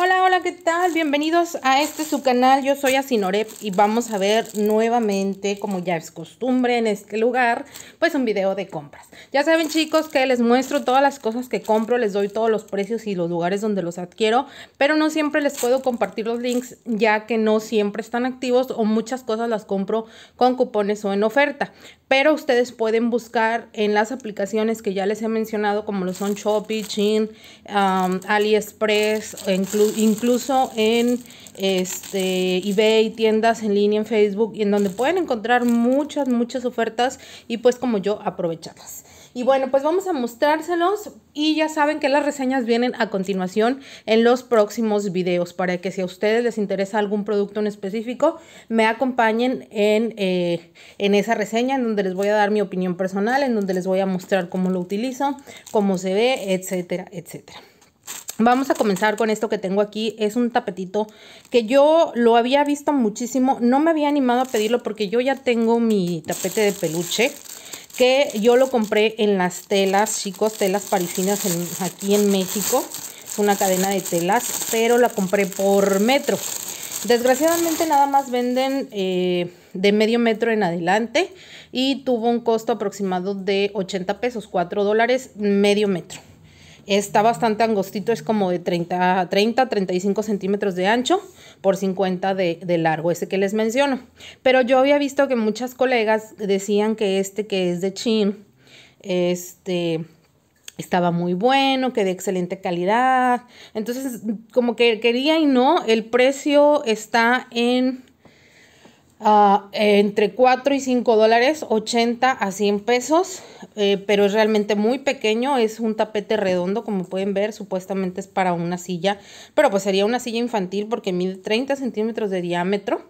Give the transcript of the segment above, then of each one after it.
Hola hola, ¿qué tal? Bienvenidos a este su canal. Yo soy Asinorep y vamos a ver nuevamente, como ya es costumbre en este lugar, pues un video de compras. Ya saben chicos que les muestro todas las cosas que compro, les doy todos los precios y los lugares donde los adquiero, pero no siempre les puedo compartir los links ya que no siempre están activos o muchas cosas las compro con cupones o en oferta. Pero ustedes pueden buscar en las aplicaciones que ya les he mencionado como lo son Shopee, Chin, AliExpress, incluso incluso en este, eBay, tiendas en línea, en Facebook, y en donde pueden encontrar muchas, muchas ofertas y pues como yo aprovecharlas. Y bueno, pues vamos a mostrárselos y ya saben que las reseñas vienen a continuación en los próximos videos para que si a ustedes les interesa algún producto en específico, me acompañen en, eh, en esa reseña en donde les voy a dar mi opinión personal, en donde les voy a mostrar cómo lo utilizo, cómo se ve, etcétera, etcétera. Vamos a comenzar con esto que tengo aquí. Es un tapetito que yo lo había visto muchísimo. No me había animado a pedirlo porque yo ya tengo mi tapete de peluche. Que yo lo compré en las telas, chicos. Telas parisinas aquí en México. Es una cadena de telas. Pero la compré por metro. Desgraciadamente nada más venden eh, de medio metro en adelante. Y tuvo un costo aproximado de 80 pesos. 4 dólares medio metro. Está bastante angostito, es como de 30, 30 35 centímetros de ancho por 50 de, de largo, ese que les menciono. Pero yo había visto que muchas colegas decían que este que es de chin, este estaba muy bueno, que de excelente calidad. Entonces, como que quería y no, el precio está en Ah, eh, entre 4 y 5 dólares, 80 a 100 pesos, eh, pero es realmente muy pequeño, es un tapete redondo, como pueden ver, supuestamente es para una silla, pero pues sería una silla infantil porque mide 30 centímetros de diámetro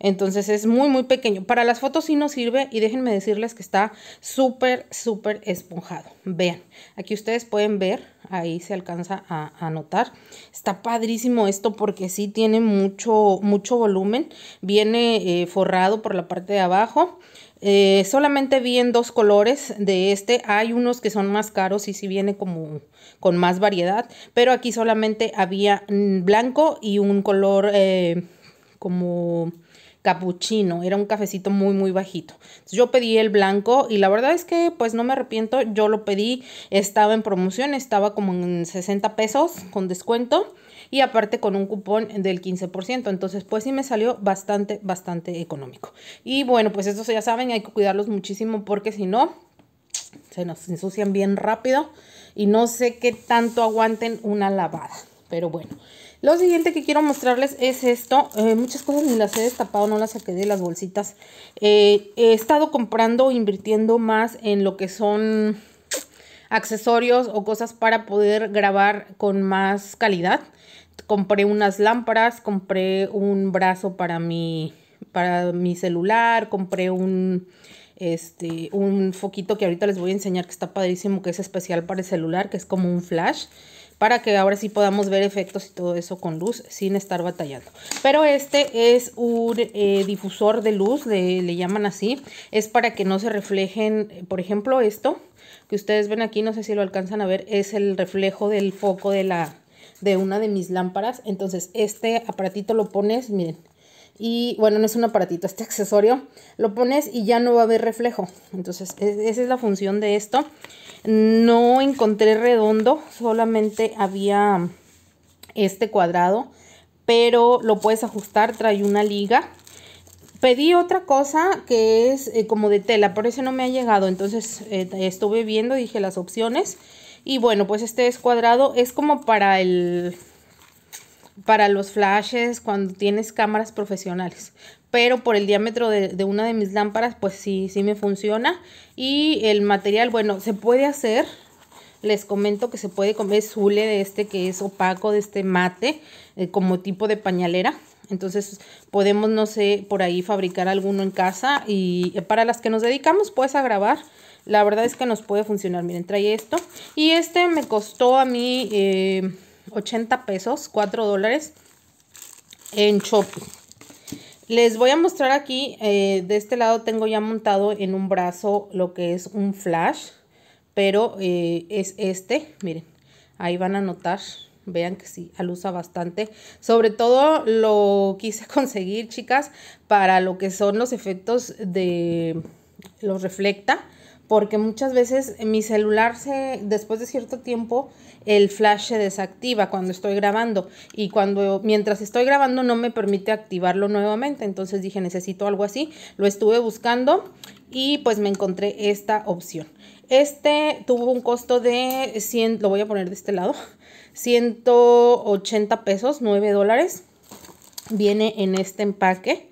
entonces es muy, muy pequeño. Para las fotos sí nos sirve y déjenme decirles que está súper, súper esponjado. Vean, aquí ustedes pueden ver, ahí se alcanza a, notar. Está padrísimo esto porque sí tiene mucho, mucho volumen. Viene eh, forrado por la parte de abajo. Eh, solamente vi en dos colores de este. Hay unos que son más caros y sí viene como con más variedad. Pero aquí solamente había mm, blanco y un color eh, como capuchino, era un cafecito muy muy bajito. yo pedí el blanco y la verdad es que pues no me arrepiento, yo lo pedí, estaba en promoción, estaba como en 60 pesos con descuento y aparte con un cupón del 15%. Entonces, pues sí me salió bastante, bastante económico. Y bueno, pues estos ya saben, hay que cuidarlos muchísimo porque si no, se nos ensucian bien rápido y no sé qué tanto aguanten una lavada. Pero bueno. Lo siguiente que quiero mostrarles es esto. Eh, muchas cosas ni las he destapado, no las saqué de las bolsitas. Eh, he estado comprando, invirtiendo más en lo que son accesorios o cosas para poder grabar con más calidad. Compré unas lámparas, compré un brazo para mi, para mi celular, compré un este, un foquito que ahorita les voy a enseñar que está padrísimo, que es especial para el celular, que es como un flash para que ahora sí podamos ver efectos y todo eso con luz sin estar batallando. Pero este es un eh, difusor de luz, le, llaman así, es para que no se reflejen, por ejemplo, esto que ustedes ven aquí, no sé si lo alcanzan a ver, es el reflejo del foco de la de una de mis lámparas. Entonces, este aparatito lo pones, miren, y bueno, no es un aparatito, este accesorio, lo pones y ya no va a haber reflejo. Entonces, e, esa es la función de esto. No encontré redondo, solamente había este cuadrado, pero lo puedes ajustar, trae una liga. Pedí otra cosa que es eh, como de tela, por eso no me ha llegado, entonces eh, estuve viendo, dije las opciones. Y bueno, pues este es cuadrado, es como para el para los flashes cuando tienes cámaras profesionales pero por el diámetro de, una de mis lámparas, pues sí, sí me funciona. Y el material, bueno, se puede hacer, les comento que se puede comer zule de este que es opaco, de este mate, eh, como tipo de pañalera. Entonces podemos, no sé, por ahí fabricar alguno en casa y eh, para las que nos dedicamos, pues a grabar. La verdad es que nos puede funcionar. Miren, trae esto. Y este me costó a mí 80 eh, pesos, 4 dólares en Shopee. Les voy a mostrar aquí, eh, de este lado tengo ya montado en un brazo lo que es un flash, pero eh, es este, miren, ahí van a notar, vean que sí, alusa bastante. Sobre todo lo quise conseguir, chicas, para lo que son los efectos de los reflecta, porque muchas veces mi celular se, después de cierto tiempo, el flash se desactiva cuando estoy grabando y cuando mientras estoy grabando no me permite activarlo nuevamente. Entonces dije, necesito algo así. Lo estuve buscando y pues me encontré esta opción. Este tuvo un costo de 100, lo voy a poner de este lado, 180 pesos, 9 dólares. Viene en este empaque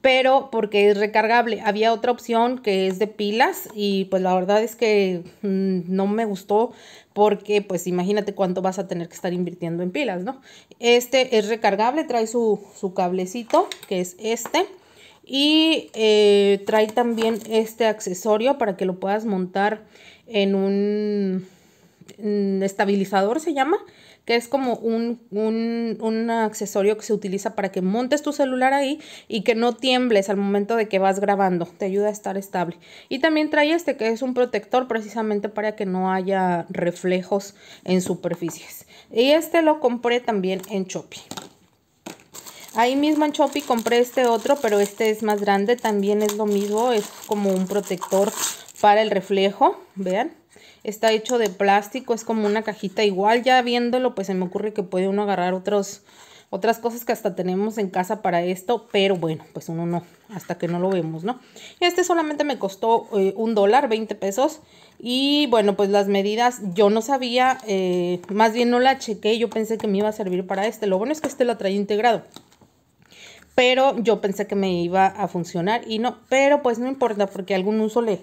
pero porque es recargable. Había otra opción que es de pilas y pues la verdad es que mm, no me gustó porque pues imagínate cuánto vas a tener que estar invirtiendo en pilas, ¿no? Este es recargable, trae su, su cablecito que es este y eh, trae también este accesorio para que lo puedas montar en un estabilizador se llama que es como un, accesorio que se utiliza para que montes tu celular ahí y que no tiembles al momento de que vas grabando. Te ayuda a estar estable. Y también trae este que es un protector precisamente para que no haya reflejos en superficies. Y este lo compré también en Shopee. Ahí mismo en Shopee compré este otro, pero este es más grande. También es lo mismo, es como un protector para el reflejo, vean está hecho de plástico, es como una cajita igual, ya viéndolo pues se me ocurre que puede uno agarrar otros, otras cosas que hasta tenemos en casa para esto, pero bueno, pues uno no, hasta que no lo vemos, ¿no? Este solamente me costó eh, un dólar, 20 pesos, y bueno, pues las medidas yo no sabía, eh, más bien no la chequé, yo pensé que me iba a servir para este, lo bueno es que este lo traía integrado pero yo pensé que me iba a funcionar y no, pero pues no importa porque algún uso le,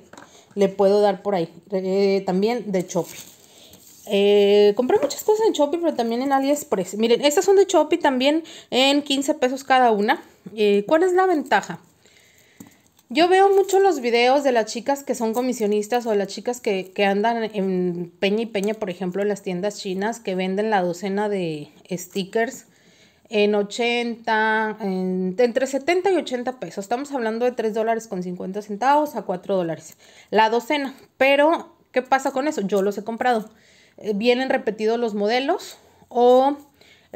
le puedo dar por ahí. Eh, también de Shopee. Eh, compré muchas cosas en Shopee, pero también en AliExpress. Miren, estas son de Shopee también en 15 pesos cada una. Eh, ¿Cuál es la ventaja? Yo veo mucho los videos de las chicas que son comisionistas o las chicas que, que, andan en Peña y Peña, por ejemplo, en las tiendas chinas, que venden la docena de stickers en 80, entre 70 y 80 pesos. Estamos hablando de 3 dólares con 50 centavos a 4 dólares la docena. Pero, ¿qué pasa con eso? Yo los he comprado. Eh, vienen repetidos los modelos o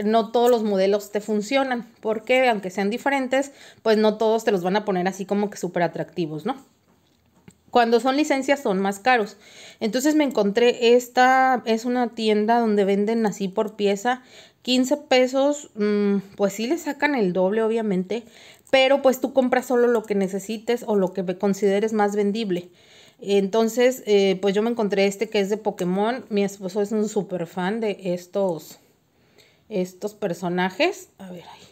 no todos los modelos te funcionan porque aunque sean diferentes, pues no todos te los van a poner así como que súper atractivos, ¿no? Cuando son licencias son más caros. Entonces me encontré esta, es una tienda donde venden así por pieza 15 pesos, mm, pues sí le sacan el doble obviamente, pero pues tú compras solo lo que necesites o lo que consideres más vendible. Entonces, eh, pues yo me encontré este que es de Pokémon. Mi esposo es un súper fan de estos, estos personajes. A ver, ahí.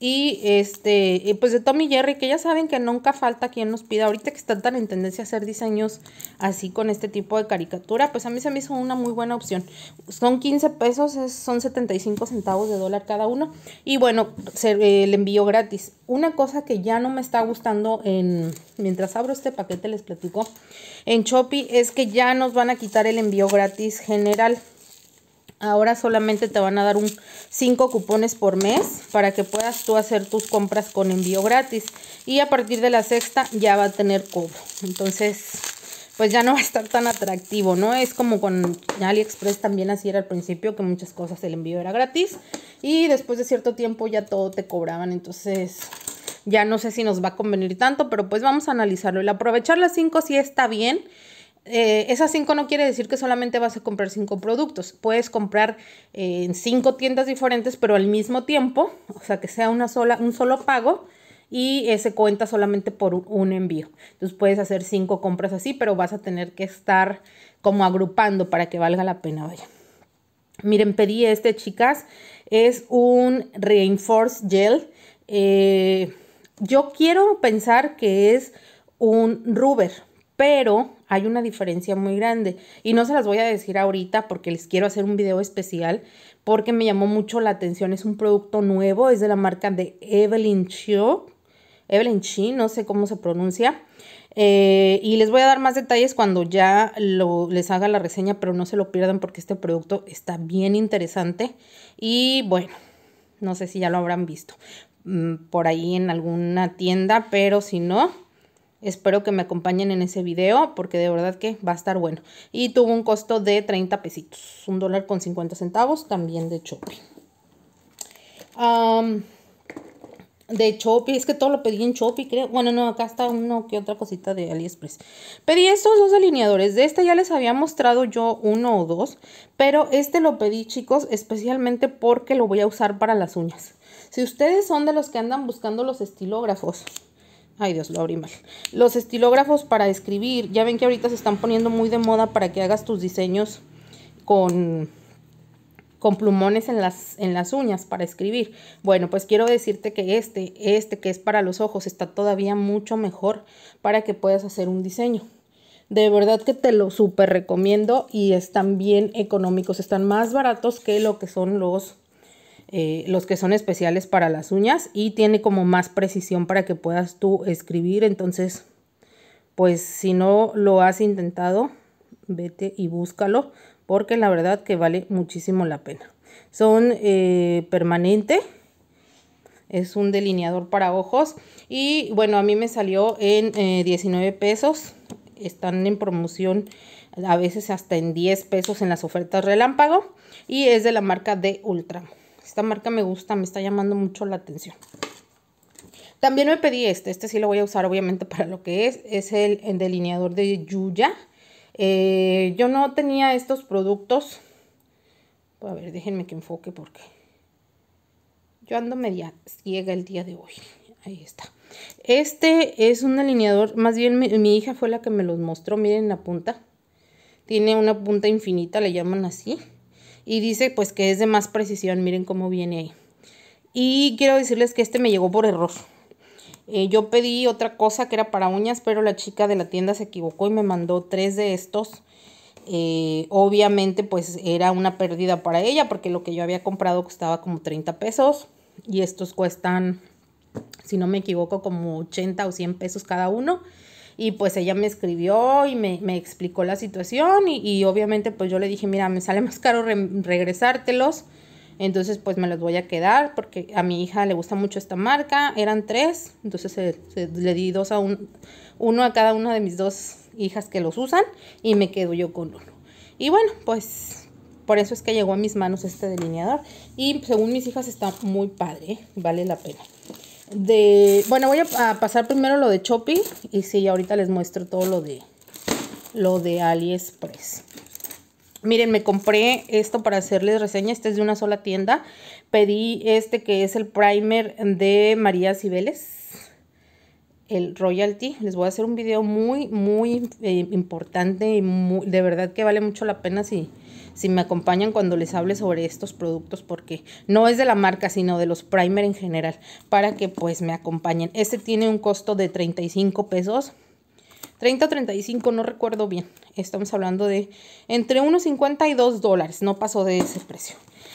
Y este, pues de Tommy Jerry, que ya saben que nunca falta quien nos pida. Ahorita que están tan en tendencia a hacer diseños así con este tipo de caricatura, pues a mí se me hizo una muy buena opción. Son 15 pesos, son 75 centavos de dólar cada uno. Y bueno, eh, el envío gratis. Una cosa que ya no me está gustando en mientras abro este paquete, les platico en Shopee, es que ya nos van a quitar el envío gratis general. Ahora solamente te van a dar un 5 cupones por mes para que puedas tú hacer tus compras con envío gratis. Y a partir de la sexta ya va a tener cobro. Entonces, pues ya no va a estar tan atractivo, ¿no? Es como con AliExpress también así era al principio, que muchas cosas el envío era gratis y después de cierto tiempo ya todo te cobraban, entonces ya no sé si nos va a convenir tanto, pero pues vamos a analizarlo. El aprovechar las 5 sí está bien eh, esas cinco no quiere decir que solamente vas a comprar cinco productos. Puedes comprar eh, en cinco tiendas diferentes, pero al mismo tiempo, o sea, que sea una sola, un solo pago y ese se cuenta solamente por un envío. Entonces puedes hacer cinco compras así, pero vas a tener que estar como agrupando para que valga la pena, vaya. Miren, pedí este, chicas, es un Reinforced Gel. Eh, yo quiero pensar que es un rubber, pero hay una diferencia muy grande. Y no se las voy a decir ahorita porque les quiero hacer un video especial porque me llamó mucho la atención. Es un producto nuevo, es de la marca de Evelyn Chio. Evelyn Chi, no sé cómo se pronuncia. Eh, y les voy a dar más detalles cuando ya les haga la reseña, pero no se lo pierdan porque este producto está bien interesante. Y bueno, no sé si ya lo habrán visto mm, por ahí en alguna tienda, pero si no, Espero que me acompañen en ese video porque de verdad que va a estar bueno. Y tuvo un costo de 30 pesitos, un dólar con 50 centavos, también de Chopi. de Chopi, es que todo lo pedí en Chopi, creo. Bueno, no, acá está uno que otra cosita de AliExpress. Pedí estos dos alineadores, de este ya les había mostrado yo uno o dos, pero este lo pedí chicos especialmente porque lo voy a usar para las uñas. Si ustedes son de los que andan buscando los estilógrafos, Ay Dios, lo abrí mal. Los estilógrafos para escribir. Ya ven que ahorita se están poniendo muy de moda para que hagas tus diseños con, con plumones en las, en las uñas para escribir. Bueno, pues quiero decirte que este, este que es para los ojos, está todavía mucho mejor para que puedas hacer un diseño. De verdad que te lo súper recomiendo y están bien económicos, están más baratos que lo que son los eh, los que son especiales para las uñas y tiene como más precisión para que puedas tú escribir. Entonces, pues si no lo has intentado, vete y búscalo porque la verdad que vale muchísimo la pena. Son eh, permanente, es un delineador para ojos y bueno, a mí me salió en 19 eh, pesos, están en promoción a veces hasta en 10 pesos en las ofertas relámpago y es de la marca de Ultra marca me gusta, me está llamando mucho la atención. También me pedí este, este sí lo voy a usar obviamente para lo que es, es el, delineador de Yuya. Eh, yo no tenía estos productos, a ver, déjenme que enfoque porque yo ando media ciega el día de hoy. Ahí está. Este es un delineador, más bien mi hija fue la que me los mostró, miren la punta. Tiene una punta infinita, le llaman así y dice pues que es de más precisión, miren cómo viene ahí. Y quiero decirles que este me llegó por error. Eh, yo pedí otra cosa que era para uñas, pero la chica de la tienda se equivocó y me mandó tres de estos. Eh, obviamente pues era una pérdida para ella porque lo que yo había comprado costaba como 30 pesos y estos cuestan, si no me equivoco, como 80 o 100 pesos cada uno. Y pues ella me escribió y me, explicó la situación y, obviamente pues yo le dije, mira, me sale más caro regresártelos. Entonces pues me los voy a quedar porque a mi hija le gusta mucho esta marca. Eran tres, entonces le di dos a un, uno a cada una de mis dos hijas que los usan y me quedo yo con uno. Y bueno, pues por eso es que llegó a mis manos este delineador. Y según mis hijas está muy padre, vale la pena de... Bueno, voy a, pasar primero lo de Choppy y sí, ahorita les muestro todo lo de, lo de AliExpress. Miren, me compré esto para hacerles reseña. Este es de una sola tienda. Pedí este que es el primer de María Cibeles. El Royalty. Les voy a hacer un video muy, muy eh, importante. Y de verdad que vale mucho la pena si si me acompañan cuando les hable sobre estos productos porque no es de la marca sino de los primer en general para que pues me acompañen. Este tiene un costo de 35 pesos. 30 o 35, no recuerdo bien. Estamos hablando de entre 1.50 y 2 dólares. No pasó de ese precio.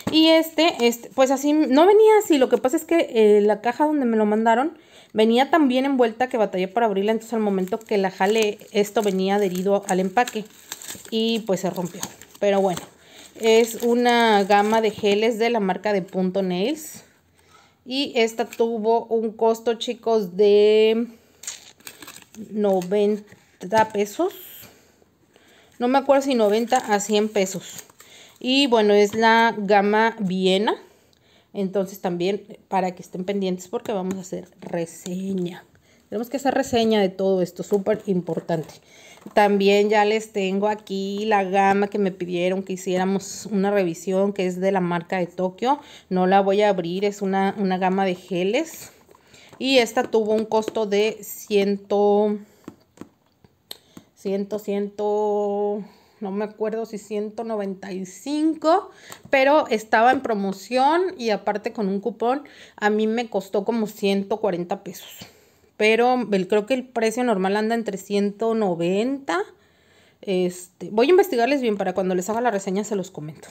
Y este, este, pues así, no venía así. Lo que pasa es que eh, la caja donde me lo mandaron venía tan bien envuelta que batallé para abrirla. Entonces al momento que la jale, esto venía adherido al empaque. Y pues se rompió. Pero bueno, es una gama de geles de la marca de Punto Nails. Y esta tuvo un costo, chicos, de 90 pesos. No me acuerdo si 90 a 100 pesos. Y bueno, es la gama Viena. Entonces también para que estén pendientes porque vamos a hacer reseña. Tenemos que hacer reseña de todo esto, súper importante. También ya les tengo aquí la gama que me pidieron que hiciéramos una revisión que es de la marca de Tokio. No la voy a abrir, es una, gama de geles. Y esta tuvo un costo de 100, 100, 100, no me acuerdo si 195, pero estaba en promoción y aparte con un cupón a mí me costó como 140 pesos pero creo que el precio normal anda entre 190. Este, voy a investigarles bien para cuando les haga la reseña se los comento.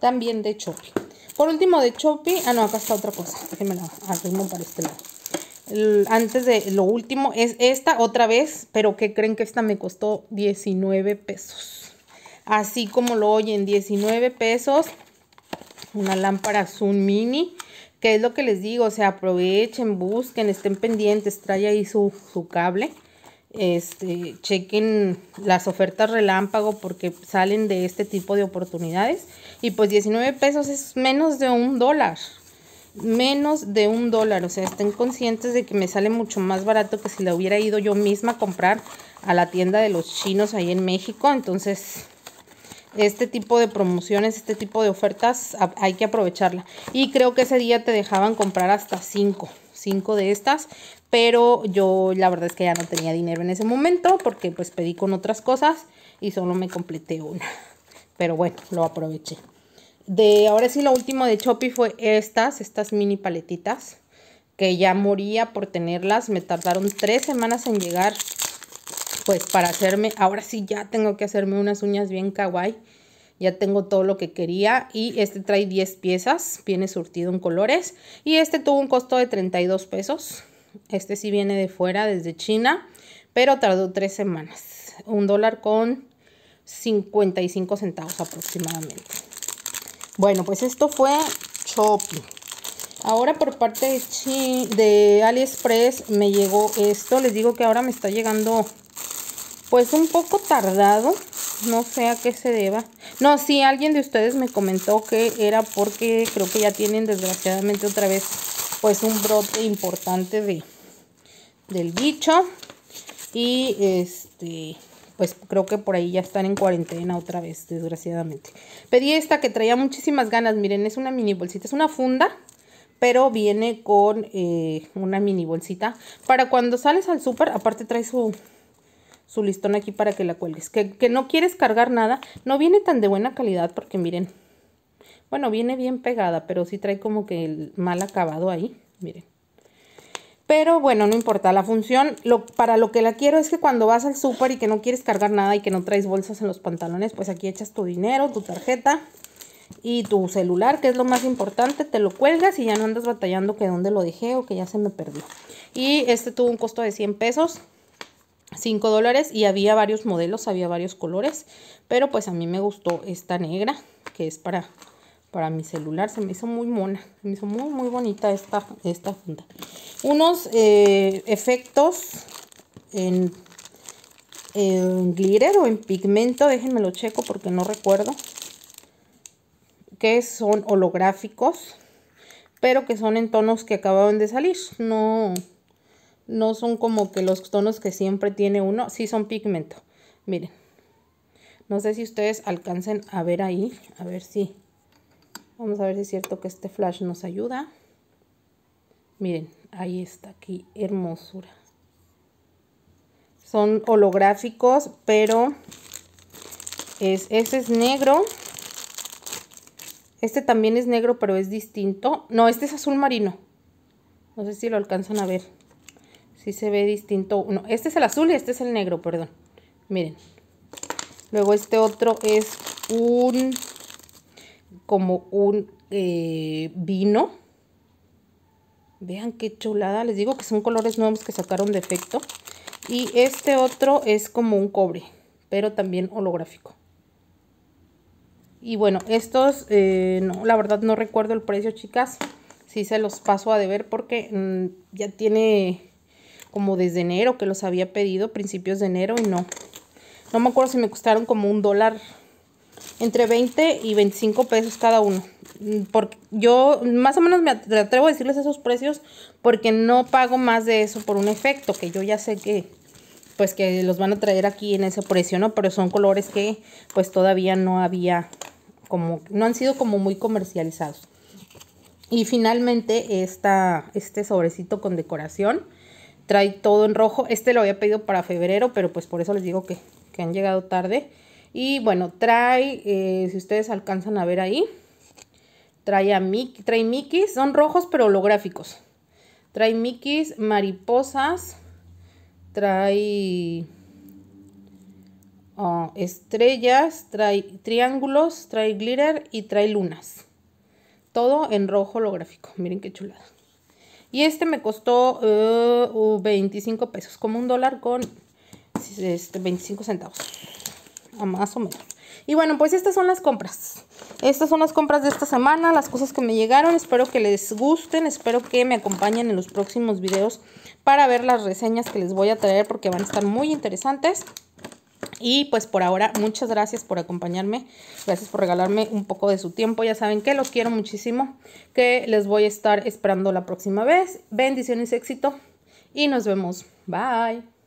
También de Chopi. Por último de Chopi, ah no, acá está otra cosa. Déjenme la arrimo para este lado. antes de lo último es esta otra vez, pero que creen que esta me costó 19 pesos. Así como lo oyen, 19 pesos. Una lámpara Zoom Mini que es lo que les digo, o sea, aprovechen, busquen, estén pendientes, trae ahí su, su cable, este, chequen las ofertas relámpago porque salen de este tipo de oportunidades y pues 19 pesos es menos de un dólar, menos de un dólar, o sea, estén conscientes de que me sale mucho más barato que si la hubiera ido yo misma a comprar a la tienda de los chinos ahí en México, entonces este tipo de promociones, este tipo de ofertas, hay que aprovecharla. Y creo que ese día te dejaban comprar hasta cinco Cinco de estas, pero yo la verdad es que ya no tenía dinero en ese momento porque pues pedí con otras cosas y solo me completé una. Pero bueno, lo aproveché. De ahora sí lo último de Shopee fue estas, estas mini paletitas que ya moría por tenerlas, me tardaron tres semanas en llegar pues para hacerme, ahora sí ya tengo que hacerme unas uñas bien kawaii. Ya tengo todo lo que quería y este trae 10 piezas, viene surtido en colores y este tuvo un costo de 32 pesos. Este sí viene de fuera, desde China, pero tardó 3 semanas. Un dólar con 55 centavos aproximadamente. Bueno, pues esto fue Shopping. Ahora por parte de, de AliExpress me llegó esto. Les digo que ahora me está llegando pues un poco tardado, no sé a qué se deba. No, sí, alguien de ustedes me comentó que era porque creo que ya tienen desgraciadamente otra vez pues un brote importante de del bicho y este pues creo que por ahí ya están en cuarentena otra vez, desgraciadamente. Pedí esta que traía muchísimas ganas, miren, es una mini bolsita, es una funda, pero viene con eh, una mini bolsita. Para cuando sales al súper, aparte trae su, su listón aquí para que la cuelgues. Que, no quieres cargar nada, no viene tan de buena calidad porque miren, bueno, viene bien pegada, pero sí trae como que el mal acabado ahí, miren. Pero bueno, no importa, la función, lo, para lo que la quiero es que cuando vas al súper y que no quieres cargar nada y que no traes bolsas en los pantalones, pues aquí echas tu dinero, tu tarjeta y tu celular, que es lo más importante, te lo cuelgas y ya no andas batallando que dónde lo dejé o que ya se me perdió. Y este tuvo un costo de 100 pesos, 5 dólares y había varios modelos, había varios colores, pero pues a mí me gustó esta negra que es para, para mi celular, se me hizo muy mona, se me hizo muy muy bonita esta, esta funda. Unos eh, efectos en, en, glitter o en pigmento, déjenme lo checo porque no recuerdo, que son holográficos, pero que son en tonos que acababan de salir, no no son como que los tonos que siempre tiene uno, sí son pigmento. Miren, no sé si ustedes alcancen a ver ahí, a ver si, vamos a ver si es cierto que este flash nos ayuda. Miren, ahí está, aquí, hermosura. Son holográficos, pero es, este es negro. Este también es negro, pero es distinto. No, este es azul marino. No sé si lo alcanzan a ver si se ve distinto. uno. este es el azul y este es el negro, perdón. Miren. Luego este otro es un... Como un eh, vino. Vean qué chulada. Les digo que son colores nuevos que sacaron de efecto. Y este otro es como un cobre. Pero también holográfico. Y bueno, estos, eh, no, la verdad no recuerdo el precio, chicas. si se los paso a deber porque mm, ya tiene como desde enero que los había pedido, principios de enero y no. No me acuerdo si me costaron como un dólar, entre 20 y 25 pesos cada uno. Mm, porque yo más o menos me atrevo a decirles esos precios porque no pago más de eso por un efecto que yo ya sé que pues que los van a traer aquí en ese precio, ¿no? Pero son colores que pues todavía no había como no han sido como muy comercializados. Y finalmente esta, este sobrecito con decoración trae todo en rojo. Este lo había pedido para febrero, pero pues por eso les digo que, han llegado tarde. Y bueno, trae, eh, si ustedes alcanzan a ver ahí, trae a trae Mickey, son rojos pero holográficos. Trae mickeys, mariposas, trae ah, estrellas, trae triángulos, trae glitter y trae lunas. Todo en rojo holográfico, miren qué chulada. Y este me costó 25 eh, pesos, como un dólar con este, 25 centavos. Más o menos. Y bueno, pues estas son las compras. Estas son las compras de esta semana, las cosas que me llegaron. Espero que les gusten, espero que me acompañen en los próximos videos para ver las reseñas que les voy a traer porque van a estar muy interesantes. Y pues por ahora, muchas gracias por acompañarme, gracias por regalarme un poco de su tiempo, ya saben que los quiero muchísimo, que les voy a estar esperando la próxima vez. Bendiciones, éxito y nos vemos. Bye.